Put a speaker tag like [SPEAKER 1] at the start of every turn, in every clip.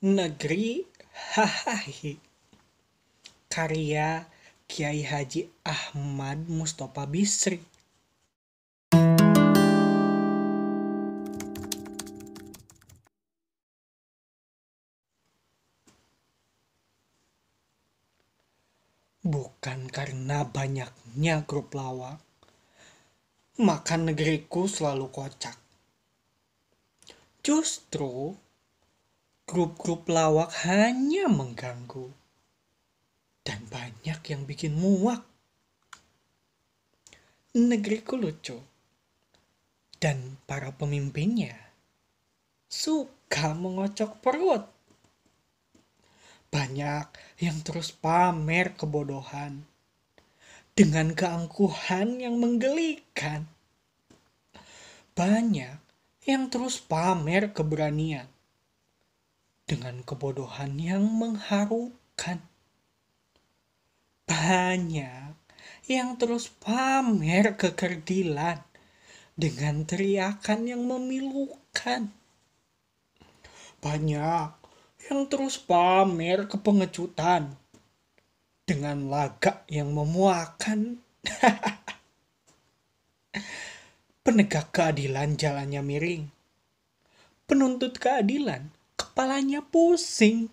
[SPEAKER 1] Negeri Hahahi Karya Kiai Haji Ahmad Mustafa Bisri Bukan karena banyaknya grup lawak, maka negeriku selalu kocak. Justru grup-grup lawak hanya mengganggu dan banyak yang bikin muak. Negeriku lucu dan para pemimpinnya suka mengocok perut. Banyak yang terus pamer kebodohan dengan keangkuhan yang menggelikan. Banyak yang terus pamer keberanian dengan kebodohan yang mengharukan. Banyak yang terus pamer kekerdilan dengan teriakan yang memilukan. Banyak yang terus pamer kepengecutan dengan lagak yang memuakan. Penegak keadilan jalannya miring. Penuntut keadilan kepalanya pusing.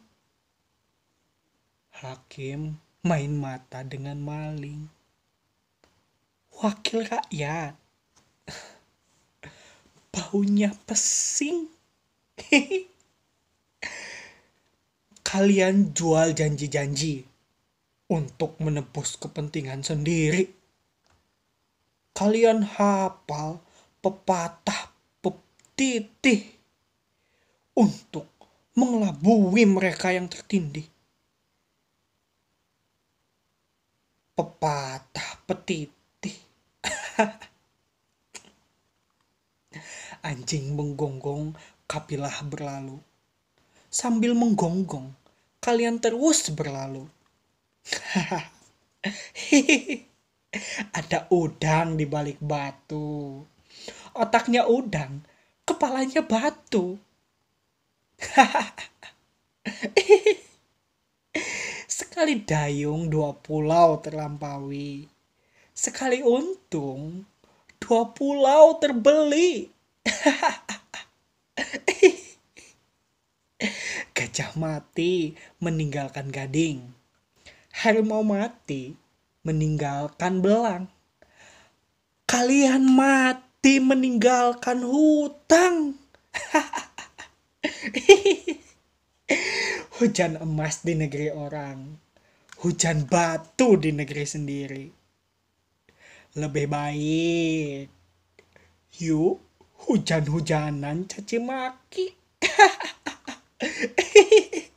[SPEAKER 1] Hakim main mata dengan maling. Wakil rakyat. Baunya pesing. Kalian jual janji-janji untuk menebus kepentingan sendiri. Kalian hafal pepatah peptitih untuk mengelabui mereka yang tertindih. Pepatah petiti, Anjing menggonggong, kapilah berlalu. Sambil menggonggong, kalian terus berlalu. Ada udang di balik batu. Otaknya udang, kepalanya batu. Sekali dayung dua pulau terlampaui. Sekali untung dua pulau terbeli. Gajah mati meninggalkan gading. Harimau mati meninggalkan belang. Kalian mati meninggalkan hutang. hujan emas di negeri orang, hujan batu di negeri sendiri. Lebih baik yuk hujan-hujanan caci maki.